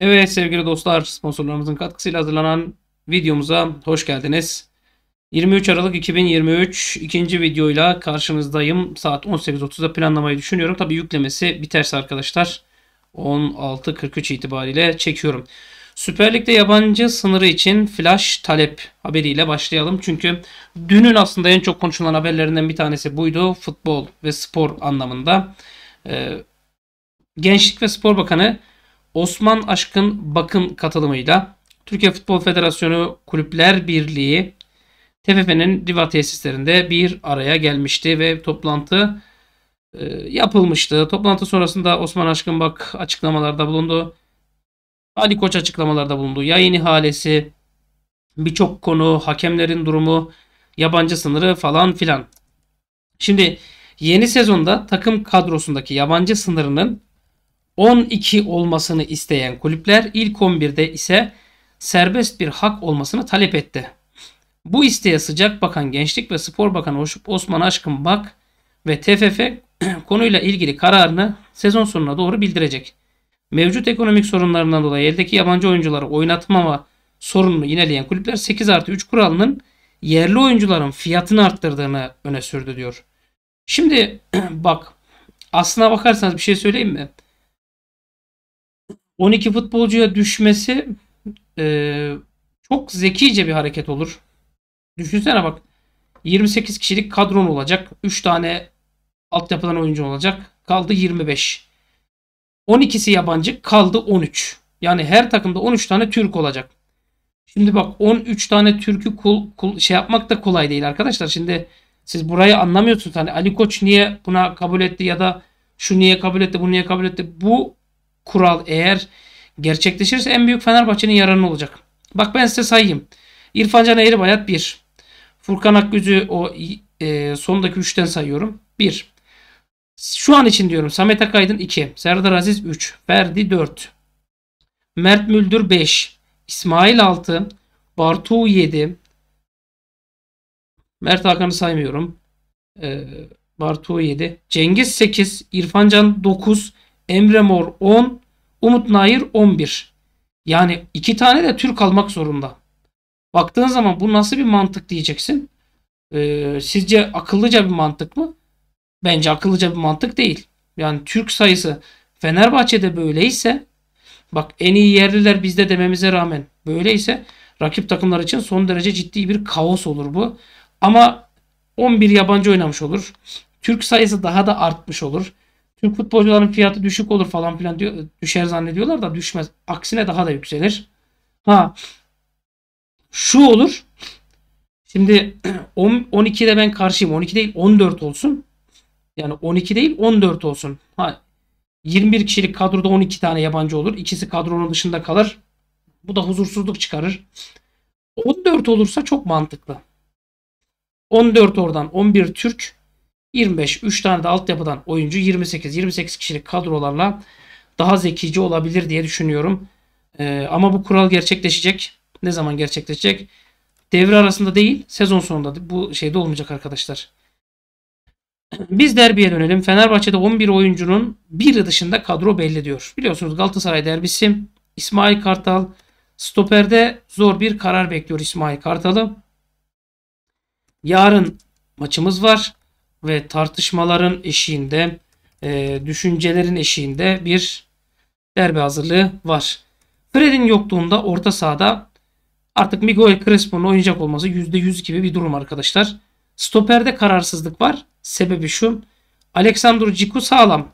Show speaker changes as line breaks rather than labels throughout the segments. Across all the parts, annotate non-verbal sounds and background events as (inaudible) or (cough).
Evet sevgili dostlar sponsorlarımızın katkısıyla hazırlanan videomuza hoş geldiniz. 23 Aralık 2023 ikinci videoyla karşınızdayım. Saat 18.30'da planlamayı düşünüyorum. Tabi yüklemesi biterse arkadaşlar 16.43 itibariyle çekiyorum. Süper Lig'de yabancı sınırı için flash talep haberiyle başlayalım. Çünkü dünün aslında en çok konuşulan haberlerinden bir tanesi buydu. Futbol ve spor anlamında. Ee, Gençlik ve Spor Bakanı Osman Aşkın Bakın katılımıyla Türkiye Futbol Federasyonu Kulüpler Birliği TFF'nin Riva tesislerinde bir araya gelmişti ve toplantı e, yapılmıştı. Toplantı sonrasında Osman Aşkın Bak açıklamalarda bulundu. Ali Koç açıklamalarda bulundu. Yayın ihalesi, birçok konu, hakemlerin durumu, yabancı sınırı falan filan. Şimdi yeni sezonda takım kadrosundaki yabancı sınırının 12 olmasını isteyen kulüpler ilk 11'de ise serbest bir hak olmasını talep etti. Bu isteğe sıcak bakan Gençlik ve Spor Bakanı Osman Aşkın Bak ve TFF (clears throat) konuyla ilgili kararını sezon sonuna doğru bildirecek. Mevcut ekonomik sorunlarından dolayı eldeki yabancı oyuncuları oynatmama sorununu yineleyen kulüpler 8 artı 3 kuralının yerli oyuncuların fiyatını arttırdığını öne sürdü diyor. Şimdi (clears throat) bak aslına bakarsanız bir şey söyleyeyim mi? 12 futbolcuya düşmesi e, çok zekice bir hareket olur. Düşünsene bak. 28 kişilik kadron olacak. 3 tane altyapıdan oyuncu olacak. Kaldı 25. 12'si yabancı kaldı 13. Yani her takımda 13 tane Türk olacak. Şimdi bak 13 tane Türk'ü kul, kul, şey yapmak da kolay değil arkadaşlar. Şimdi siz burayı anlamıyorsunuz. Hani Ali Koç niye buna kabul etti ya da şu niye kabul etti, bu niye kabul etti. Bu kural eğer gerçekleşirse en büyük Fenerbahçe'nin yararına olacak. Bak ben size sayayım. İrfancan bayat 1. Furkan Akgüz'ü o e, sondaki 3'ten sayıyorum. 1. Şu an için diyorum Samet Akaydın 2. Serdar Aziz 3. Ferdi 4. Mert Müldür 5. İsmail 6. Bartu 7. Mert Hakan'ı saymıyorum. E, Bartu 7. Cengiz 8. İrfancan 9. Emre Mor 10, Umut Nair 11. Yani iki tane de Türk almak zorunda. Baktığın zaman bu nasıl bir mantık diyeceksin. Ee, sizce akıllıca bir mantık mı? Bence akıllıca bir mantık değil. Yani Türk sayısı Fenerbahçe'de böyleyse bak en iyi yerliler bizde dememize rağmen böyleyse rakip takımlar için son derece ciddi bir kaos olur bu. Ama 11 yabancı oynamış olur. Türk sayısı daha da artmış olur. Türk futbolcuların fiyatı düşük olur falan filan diyor, düşer zannediyorlar da düşmez. Aksine daha da yükselir. Ha şu olur. Şimdi 10, (clears throat) 12'de ben karşıyım. 12 değil 14 olsun. Yani 12 değil 14 olsun. Ha 21 kişilik kadroda 12 tane yabancı olur. İkisi kadronun dışında kalır. Bu da huzursuzluk çıkarır. 14 olursa çok mantıklı. 14 oradan 11 Türk, 25 3 tane de altyapıdan oyuncu 28 28 kişilik kadrolarla daha zekice olabilir diye düşünüyorum. Ee, ama bu kural gerçekleşecek. Ne zaman gerçekleşecek? Devre arasında değil, sezon sonunda bu şeyde olmayacak arkadaşlar. (clears throat) Biz derbiye dönelim. Fenerbahçe'de 11 oyuncunun biri dışında kadro belli diyor. Biliyorsunuz Galatasaray derbisi. İsmail Kartal stoperde zor bir karar bekliyor İsmail Kartal'ı. Yarın maçımız var ve tartışmaların eşiğinde, e, düşüncelerin eşiğinde bir derbe hazırlığı var. Fred'in yokluğunda orta sahada artık Miguel Crespo'nun oynayacak olması %100 gibi bir durum arkadaşlar. Stoperde kararsızlık var. Sebebi şu. Alexander Ciku sağlam.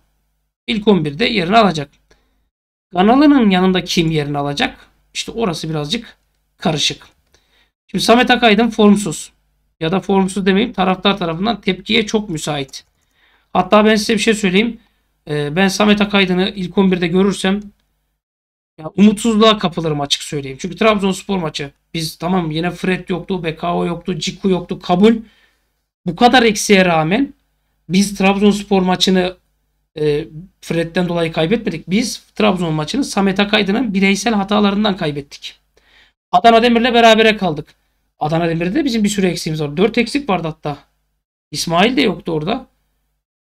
İlk 11'de yerini alacak. Ganalı'nın yanında kim yerini alacak? İşte orası birazcık karışık. Şimdi Samet Akaydın formsuz ya da formsuz demeyeyim taraftar tarafından tepkiye çok müsait. Hatta ben size bir şey söyleyeyim. Ee, ben Samet Akaydın'ı ilk 11'de görürsem ya umutsuzluğa kapılırım açık söyleyeyim. Çünkü Trabzonspor maçı biz tamam yine Fred yoktu, Bekao yoktu, Ciku yoktu kabul. Bu kadar eksiğe rağmen biz Trabzonspor maçını e, Fred'den dolayı kaybetmedik. Biz Trabzon maçını Samet Akaydın'ın bireysel hatalarından kaybettik. Adana Demir'le berabere kaldık. Adana Demir'de de bizim bir sürü eksiğimiz var. 4 eksik vardı hatta. İsmail de yoktu orada.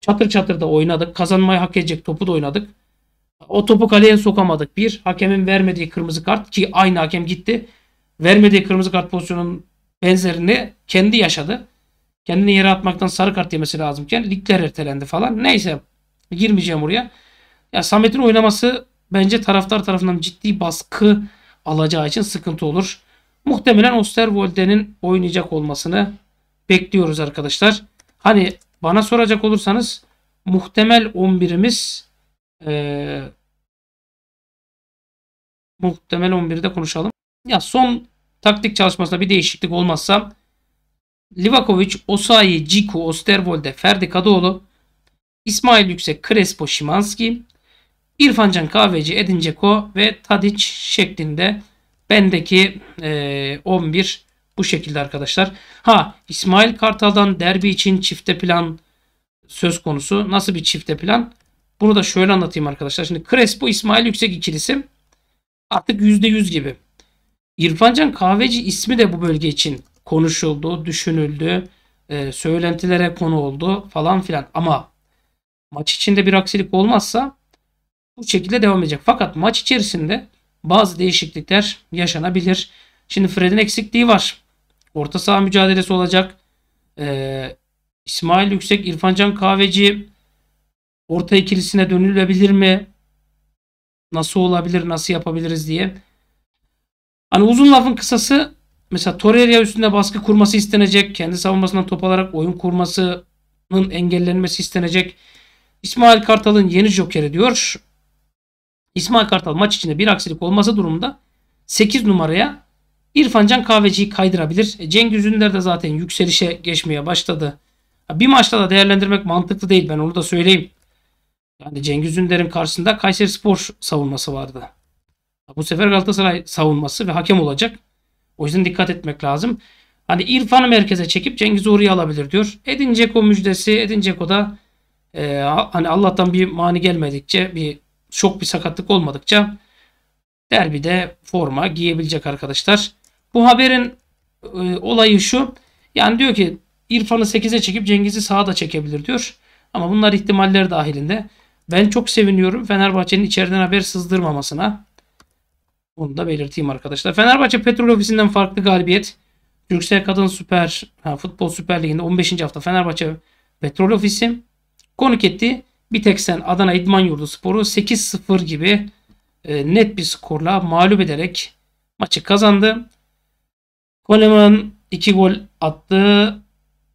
Çatır çatır da oynadık. Kazanmayı hak edecek topu da oynadık. O topu kaleye sokamadık. Bir, hakemin vermediği kırmızı kart ki aynı hakem gitti. Vermediği kırmızı kart pozisyonun benzerini kendi yaşadı. Kendini yere atmaktan sarı kart yemesi lazımken ligler ertelendi falan. Neyse girmeyeceğim oraya. Ya Samet'in oynaması bence taraftar tarafından ciddi baskı alacağı için sıkıntı olur. Muhtemelen Osterwolde'nin oynayacak olmasını bekliyoruz arkadaşlar. Hani bana soracak olursanız muhtemel 11'imiz e, muhtemel 11'de konuşalım. Ya son taktik çalışmasında bir değişiklik olmazsa Livakovic, Osayi, Ciku, Osterwolde, Ferdi Kadıoğlu, İsmail Yüksek, Crespo, Şimanski, İrfancan Kahveci, Edin Ceko ve Tadic şeklinde Bendeki e, 11 bu şekilde arkadaşlar. Ha İsmail Kartal'dan derbi için çifte plan söz konusu. Nasıl bir çifte plan? Bunu da şöyle anlatayım arkadaşlar. Şimdi Crespo İsmail Yüksek ikilisi artık %100 gibi. İrfancan Kahveci ismi de bu bölge için konuşuldu, düşünüldü, e, söylentilere konu oldu falan filan. Ama maç içinde bir aksilik olmazsa bu şekilde devam edecek. Fakat maç içerisinde bazı değişiklikler yaşanabilir. Şimdi Fred'in eksikliği var. Orta saha mücadelesi olacak. Ee, İsmail Yüksek, İrfancan Kahveci orta ikilisine dönülebilir mi? Nasıl olabilir, nasıl yapabiliriz diye. Hani uzun lafın kısası mesela Torreira üstünde baskı kurması istenecek. Kendi savunmasından top alarak oyun kurmasının engellenmesi istenecek. İsmail Kartal'ın yeni jokeri diyor. İsmail Kartal maç içinde bir aksilik olması durumunda 8 numaraya İrfan Can Kahveci'yi kaydırabilir. E, Cengiz Ünder de zaten yükselişe geçmeye başladı. Bir maçta da değerlendirmek mantıklı değil ben onu da söyleyeyim. Yani Cengiz Ünder'in karşısında Kayseri Spor savunması vardı. Bu sefer Galatasaray savunması ve hakem olacak. O yüzden dikkat etmek lazım. Hani İrfan'ı merkeze çekip Cengiz Uğur'u alabilir diyor. Edin Ceko müjdesi. Edin Ceko da e, hani Allah'tan bir mani gelmedikçe bir şok bir sakatlık olmadıkça derbide forma giyebilecek arkadaşlar. Bu haberin e, olayı şu. Yani diyor ki İrfan'ı 8'e çekip Cengiz'i sağa da çekebilir diyor. Ama bunlar ihtimaller dahilinde. Ben çok seviniyorum Fenerbahçe'nin içeriden haber sızdırmamasına. Bunu da belirteyim arkadaşlar. Fenerbahçe Petrol Ofisi'nden farklı galibiyet. Türksel Kadın Süper ha, Futbol Süper Ligi'nde 15. hafta Fenerbahçe Petrol Ofisi konuk etti. Bir tek sen Adana İdman Yurdu Sporu 8-0 gibi e, net bir skorla mağlup ederek maçı kazandı. Koleman 2 gol attı.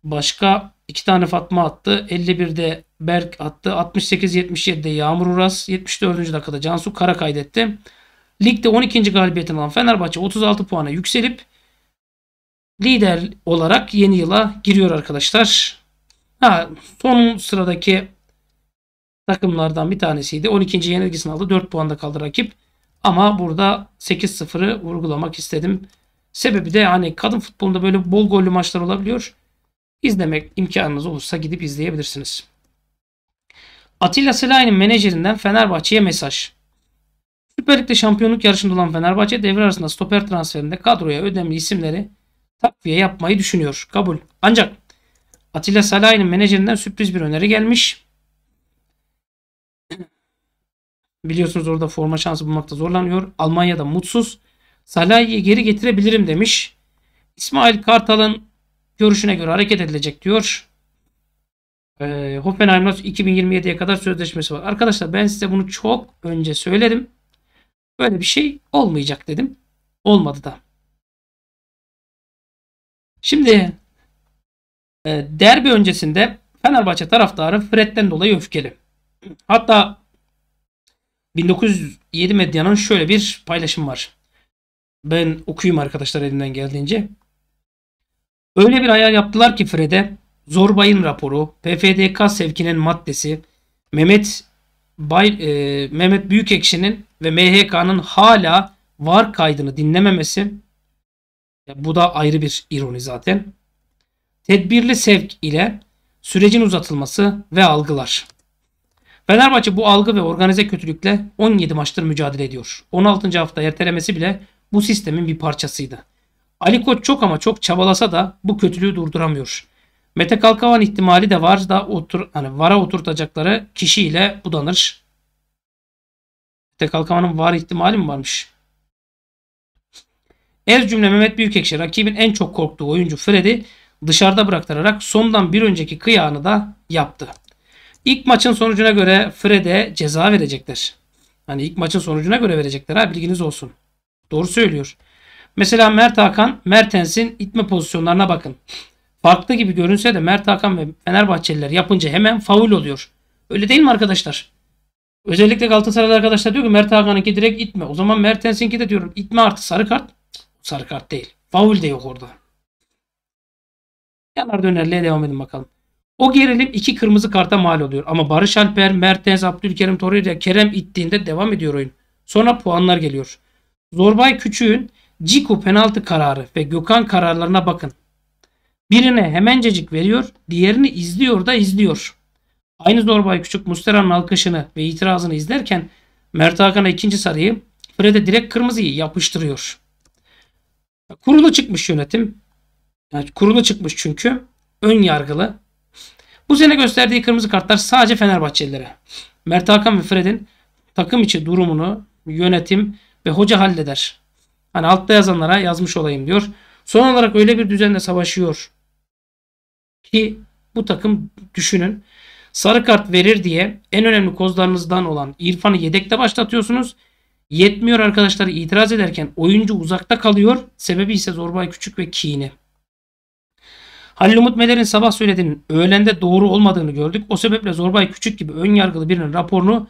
Başka 2 tane Fatma attı. 51'de Berk attı. 68-77'de Yağmur Uras. 74. dakikada Cansu Kara kaydetti. Ligde 12. galibiyetini alan Fenerbahçe 36 puana yükselip lider olarak yeni yıla giriyor arkadaşlar. Ha, son sıradaki takımlardan bir tanesiydi. 12. yenilgisini aldı. 4 puanda kaldı rakip. Ama burada 8-0'ı vurgulamak istedim. Sebebi de hani kadın futbolunda böyle bol gollü maçlar olabiliyor. İzlemek imkanınız olursa gidip izleyebilirsiniz. Atilla Selahin'in menajerinden Fenerbahçe'ye mesaj. Süper Lig'de şampiyonluk yarışında olan Fenerbahçe devre arasında stoper transferinde kadroya önemli isimleri takviye yapmayı düşünüyor. Kabul. Ancak Atilla Selahin'in menajerinden sürpriz bir öneri gelmiş. Biliyorsunuz orada forma şansı bulmakta zorlanıyor. Almanya'da mutsuz. Salah'yı geri getirebilirim demiş. İsmail Kartal'ın görüşüne göre hareket edilecek diyor. E, Hoffenheim'la 2027'ye kadar sözleşmesi var. Arkadaşlar ben size bunu çok önce söyledim. Böyle bir şey olmayacak dedim. Olmadı da. Şimdi e, derbi öncesinde Fenerbahçe taraftarı Fred'den dolayı öfkeli. Hatta 1907 Medya'nın şöyle bir paylaşım var. Ben okuyayım arkadaşlar elinden geldiğince. Öyle bir ayar yaptılar ki Fred'e Zorbay'ın raporu, PFDK sevkinin maddesi, Mehmet Bay, e, Mehmet Büyükekşi'nin ve MHK'nın hala var kaydını dinlememesi ya bu da ayrı bir ironi zaten. Tedbirli sevk ile sürecin uzatılması ve algılar. Fenerbahçe bu algı ve organize kötülükle 17 maçtır mücadele ediyor. 16. hafta ertelemesi bile bu sistemin bir parçasıydı. Ali Koç çok ama çok çabalasa da bu kötülüğü durduramıyor. Mete Kalkavan ihtimali de var da otur, hani vara oturtacakları kişiyle budanır. Mete Kalkavan'ın var ihtimali mi varmış? Er cümle Mehmet Büyükekşi rakibin en çok korktuğu oyuncu Fred'i dışarıda bıraktırarak sondan bir önceki kıyağını da yaptı. İlk maçın sonucuna göre Fred'e ceza verecekler. Hani ilk maçın sonucuna göre verecekler ha bilginiz olsun. Doğru söylüyor. Mesela Mert Hakan, Mertens'in itme pozisyonlarına bakın. Farklı gibi görünse de Mert Hakan ve Fenerbahçeliler yapınca hemen faul oluyor. Öyle değil mi arkadaşlar? Özellikle Galatasaraylı arkadaşlar diyor ki Mert Hakan'ınki direkt itme. O zaman Mertens'inki de diyorum itme artı sarı kart. Sarı kart değil. Faul de yok orada. Yanar dönerliğe devam edin bakalım. O gerilim iki kırmızı karta mal oluyor. Ama Barış Alper, Mertens, Abdülkerim Torreira, Kerem ittiğinde devam ediyor oyun. Sonra puanlar geliyor. Zorbay Küçüğün Ciku penaltı kararı ve Gökhan kararlarına bakın. Birine hemencecik veriyor, diğerini izliyor da izliyor. Aynı Zorbay Küçük Mustera'nın alkışını ve itirazını izlerken Mert Hakan'a ikinci sarıyı, Fred'e direkt kırmızıyı yapıştırıyor. Kurulu çıkmış yönetim. Yani kurulu çıkmış çünkü. Ön yargılı. Bu sene gösterdiği kırmızı kartlar sadece Fenerbahçelilere. Mert Hakan ve Fred'in takım içi durumunu yönetim ve hoca halleder. Hani altta yazanlara yazmış olayım diyor. Son olarak öyle bir düzenle savaşıyor ki bu takım düşünün sarı kart verir diye en önemli kozlarınızdan olan İrfan'ı yedekte başlatıyorsunuz. Yetmiyor arkadaşlar itiraz ederken oyuncu uzakta kalıyor. Sebebi ise Zorbay Küçük ve Kini. Halil Umut Meler'in sabah söylediğinin öğlende doğru olmadığını gördük. O sebeple Zorbay Küçük gibi ön yargılı birinin raporunu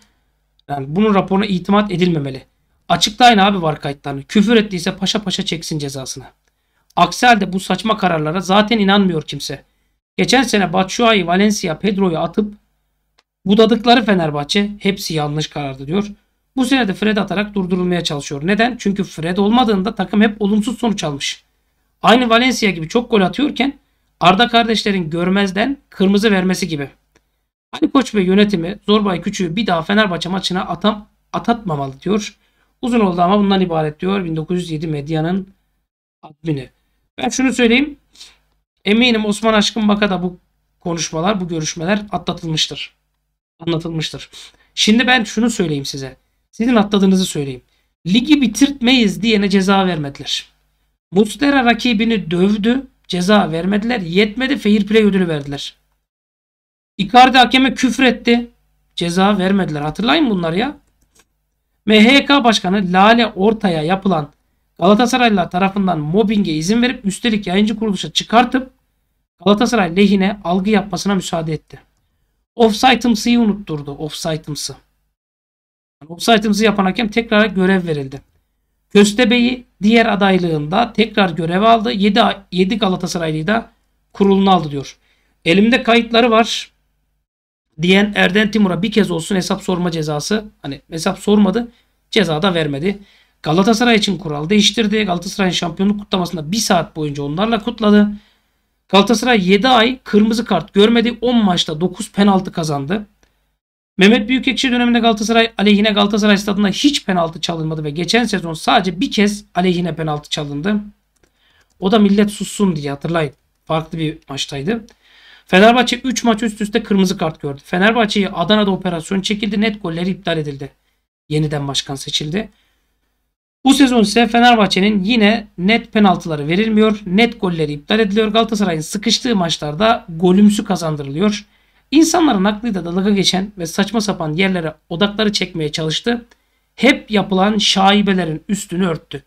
yani bunun raporuna itimat edilmemeli. Açıklayın abi var kayıtlarını. Küfür ettiyse paşa paşa çeksin cezasını. Aksi halde bu saçma kararlara zaten inanmıyor kimse. Geçen sene Batshuayi, Valencia, Pedro'yu atıp budadıkları Fenerbahçe hepsi yanlış karardı diyor. Bu sene de Fred atarak durdurulmaya çalışıyor. Neden? Çünkü Fred olmadığında takım hep olumsuz sonuç almış. Aynı Valencia gibi çok gol atıyorken Arda kardeşlerin görmezden kırmızı vermesi gibi. Ali Koç ve yönetimi Zorbay Küçüğü bir daha Fenerbahçe maçına atam, atatmamalı diyor. Uzun oldu ama bundan ibaret diyor 1907 medyanın admini. Ben şunu söyleyeyim. Eminim Osman Aşkın Baka'da bu konuşmalar, bu görüşmeler atlatılmıştır. Anlatılmıştır. Şimdi ben şunu söyleyeyim size. Sizin atladığınızı söyleyeyim. Ligi bitirtmeyiz diyene ceza vermediler. Mustera rakibini dövdü ceza vermediler. Yetmedi fair play ödülü verdiler. Icardi hakeme küfür etti. Ceza vermediler. Hatırlayın bunlar ya. MHK Başkanı Lale Ortay'a yapılan Galatasaraylılar tarafından mobbinge izin verip üstelik yayıncı kuruluşa çıkartıp Galatasaray lehine algı yapmasına müsaade etti. Offsite'ımsıyı unutturdu. Offsite'ımsı. Yani Offsite'ımsı yapan hakem tekrar görev verildi. Köstebe'yi diğer adaylığında tekrar görev aldı. 7, 7 Galatasaraylı'yı da kurulunu aldı diyor. Elimde kayıtları var diyen Erden Timur'a bir kez olsun hesap sorma cezası. Hani hesap sormadı ceza da vermedi. Galatasaray için kural değiştirdi. Galatasaray'ın şampiyonluk kutlamasında bir saat boyunca onlarla kutladı. Galatasaray 7 ay kırmızı kart görmedi. 10 maçta 9 penaltı kazandı. Mehmet Büyükekşi döneminde Galatasaray aleyhine Galatasaray stadında hiç penaltı çalınmadı ve geçen sezon sadece bir kez aleyhine penaltı çalındı. O da millet sussun diye hatırlayın. Farklı bir maçtaydı. Fenerbahçe 3 maç üst üste kırmızı kart gördü. Fenerbahçeyi Adana'da operasyon çekildi. Net golleri iptal edildi. Yeniden başkan seçildi. Bu sezon ise Fenerbahçe'nin yine net penaltıları verilmiyor. Net golleri iptal ediliyor. Galatasaray'ın sıkıştığı maçlarda golümsü kazandırılıyor. İnsanların aklıyla dalga geçen ve saçma sapan yerlere odakları çekmeye çalıştı. Hep yapılan şaibelerin üstünü örttü.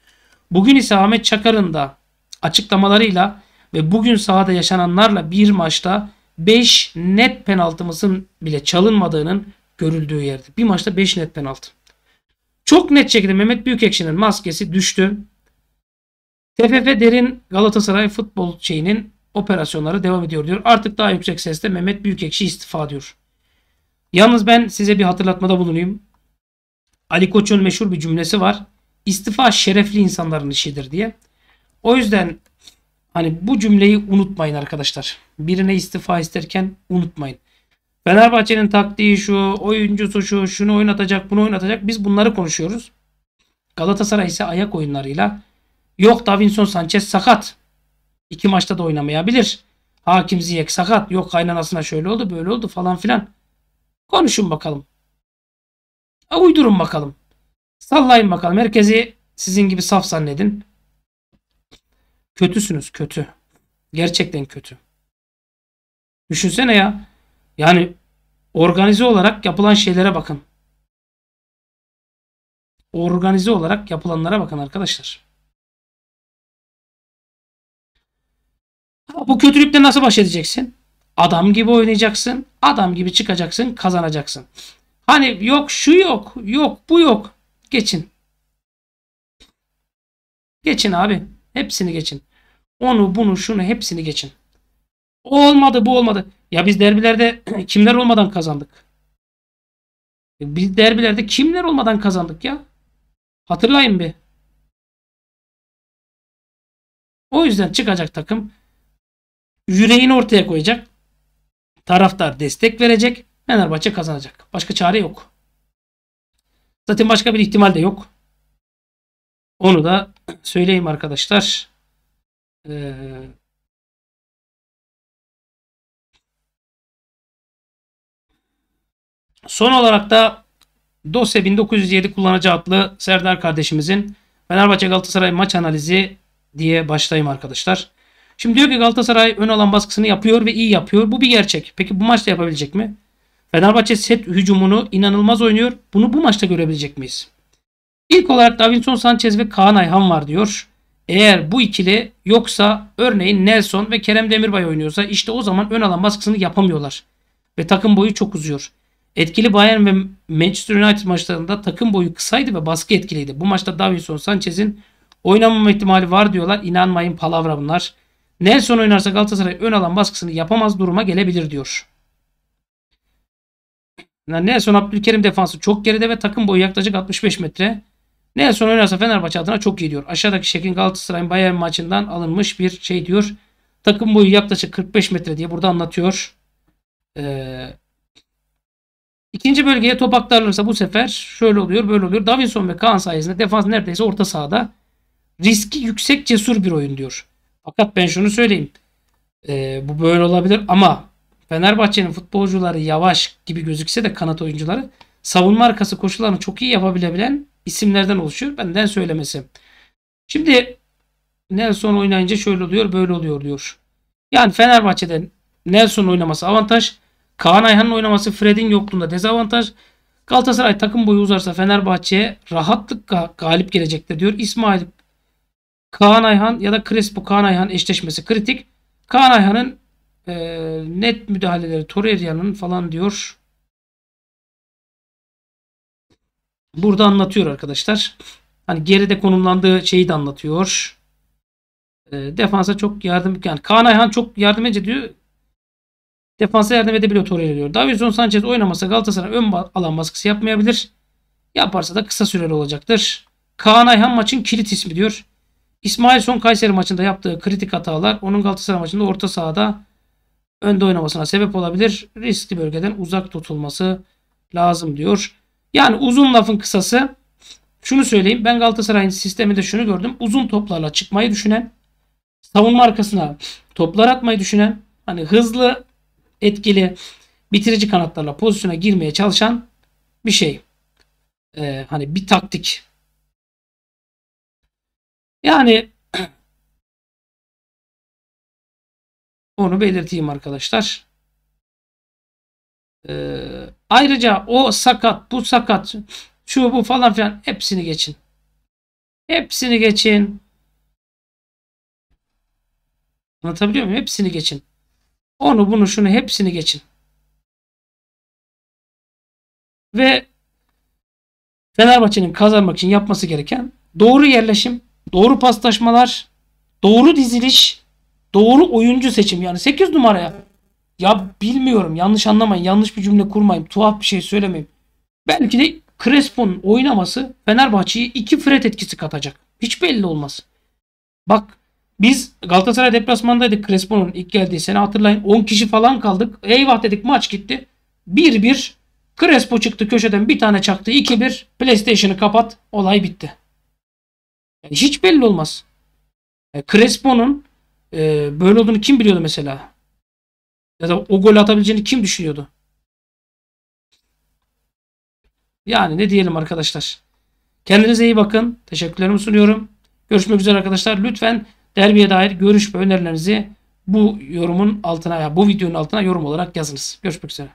Bugün ise Ahmet Çakar'ın da açıklamalarıyla ve bugün sahada yaşananlarla bir maçta 5 net penaltımızın bile çalınmadığının görüldüğü yerdi. Bir maçta 5 net penaltı. Çok net şekilde Mehmet Büyükekşi'nin maskesi düştü. TFF Derin Galatasaray futbol şeyinin Operasyonlara devam ediyor diyor. Artık daha yüksek sesle Mehmet Büyükekşi istifa diyor. Yalnız ben size bir hatırlatmada bulunayım. Ali Koç'un meşhur bir cümlesi var. İstifa şerefli insanların işidir diye. O yüzden hani bu cümleyi unutmayın arkadaşlar. Birine istifa isterken unutmayın. Fenerbahçe'nin taktiği şu, oyuncusu şu, şunu oynatacak, bunu oynatacak. Biz bunları konuşuyoruz. Galatasaray ise ayak oyunlarıyla yok Davinson Sanchez sakat. İki maçta da oynamayabilir. Hakim Ziyek sakat. Yok kaynanasına şöyle oldu böyle oldu falan filan. Konuşun bakalım. Ha, uydurun bakalım. Sallayın bakalım. Herkesi sizin gibi saf zannedin. Kötüsünüz kötü. Gerçekten kötü. Düşünsene ya. Yani organize olarak yapılan şeylere bakın. Organize olarak yapılanlara bakın arkadaşlar. Bu kötülükle nasıl baş edeceksin? Adam gibi oynayacaksın. Adam gibi çıkacaksın. Kazanacaksın. Hani yok şu yok. Yok bu yok. Geçin. Geçin abi. Hepsini geçin. Onu bunu şunu hepsini geçin. O olmadı bu olmadı. Ya biz derbilerde (clears throat) kimler olmadan kazandık? E, biz derbilerde kimler olmadan kazandık ya? Hatırlayın bir. O yüzden çıkacak takım yüreğini ortaya koyacak. Taraftar destek verecek. Fenerbahçe kazanacak. Başka çare yok. Zaten başka bir ihtimal de yok. Onu da söyleyeyim arkadaşlar. Ee, son olarak da dosya 1907 kullanıcı adlı Serdar kardeşimizin Fenerbahçe Galatasaray maç analizi diye başlayayım arkadaşlar. Şimdi diyor ki Galatasaray ön alan baskısını yapıyor ve iyi yapıyor. Bu bir gerçek. Peki bu maçta yapabilecek mi? Fenerbahçe set hücumunu inanılmaz oynuyor. Bunu bu maçta görebilecek miyiz? İlk olarak Davinson Sanchez ve Kaan Ayhan var diyor. Eğer bu ikili yoksa örneğin Nelson ve Kerem Demirbay oynuyorsa işte o zaman ön alan baskısını yapamıyorlar. Ve takım boyu çok uzuyor. Etkili Bayern ve Manchester United maçlarında takım boyu kısaydı ve baskı etkiliydi. Bu maçta Davinson Sanchez'in oynamama ihtimali var diyorlar. İnanmayın palavra bunlar. Nelson oynarsa Galatasaray ön alan baskısını yapamaz duruma gelebilir diyor. Nelson Abdülkerim defansı çok geride ve takım boyu yaklaşık 65 metre. Nelson oynarsa Fenerbahçe adına çok iyi diyor. Aşağıdaki şekil Galatasaray'ın Bayern maçından alınmış bir şey diyor. Takım boyu yaklaşık 45 metre diye burada anlatıyor. Ee, ikinci bölgeye top aktarılırsa bu sefer şöyle oluyor böyle oluyor. Davinson ve Kaan sayesinde defans neredeyse orta sahada. Riski yüksek cesur bir oyun diyor. Fakat ben şunu söyleyeyim. E, bu böyle olabilir ama Fenerbahçe'nin futbolcuları yavaş gibi gözükse de kanat oyuncuları savunma arkası koşularını çok iyi yapabilebilen isimlerden oluşuyor. Benden söylemesi. Şimdi Nelson oynayınca şöyle oluyor böyle oluyor diyor. Yani Fenerbahçe'de Nelson oynaması avantaj. Kaan Ayhan'ın oynaması Fred'in yokluğunda dezavantaj. Galatasaray takım boyu uzarsa Fenerbahçe rahatlıkla galip gelecektir diyor. İsmail Kaan Ayhan ya da Crespo Kaan Ayhan eşleşmesi kritik. Kaan Ayhan'ın e, net müdahaleleri Torreira'nın falan diyor. Burada anlatıyor arkadaşlar. Hani geride konumlandığı şeyi de anlatıyor. E, defansa çok yardım yani Kaan Ayhan çok yardım edici diyor. Defansa yardım edebiliyor Torreira diyor. Davison Sanchez oynamasa Galatasaray ön alan baskısı yapmayabilir. Yaparsa da kısa süreli olacaktır. Kaan Ayhan maçın kilit ismi diyor. İsmail Son Kayseri maçında yaptığı kritik hatalar onun Galatasaray maçında orta sahada önde oynamasına sebep olabilir. Riskli bölgeden uzak tutulması lazım diyor. Yani uzun lafın kısası şunu söyleyeyim. Ben Galatasaray'ın sisteminde şunu gördüm. Uzun toplarla çıkmayı düşünen, savunma arkasına toplar atmayı düşünen, hani hızlı, etkili, bitirici kanatlarla pozisyona girmeye çalışan bir şey. Ee, hani bir taktik yani (clears throat) onu belirteyim arkadaşlar. Ee, ayrıca o sakat, bu sakat, şu bu falan filan hepsini geçin. Hepsini geçin. Anlatabiliyor muyum? Hepsini geçin. Onu bunu şunu hepsini geçin. Ve Fenerbahçe'nin kazanmak için yapması gereken doğru yerleşim, doğru paslaşmalar, doğru diziliş, doğru oyuncu seçim. Yani 8 numaraya. Ya bilmiyorum yanlış anlamayın. Yanlış bir cümle kurmayın. Tuhaf bir şey söylemeyeyim. Belki de Crespo'nun oynaması Fenerbahçe'ye iki fret etkisi katacak. Hiç belli olmaz. Bak biz Galatasaray deplasmandaydık Crespo'nun ilk geldiği sene hatırlayın. 10 kişi falan kaldık. Eyvah dedik maç gitti. 1-1 Crespo çıktı köşeden bir tane çaktı. 2-1 PlayStation'ı kapat. Olay bitti. Yani e, hiç belli olmaz. Yani e, Crespo'nun e, böyle olduğunu kim biliyordu mesela? Ya da o gol atabileceğini kim düşünüyordu? Yani ne diyelim arkadaşlar. Kendinize iyi bakın. Teşekkürlerimi sunuyorum. Görüşmek üzere arkadaşlar. Lütfen derbiye dair görüş ve önerilerinizi bu yorumun altına ya bu videonun altına yorum olarak yazınız. Görüşmek üzere.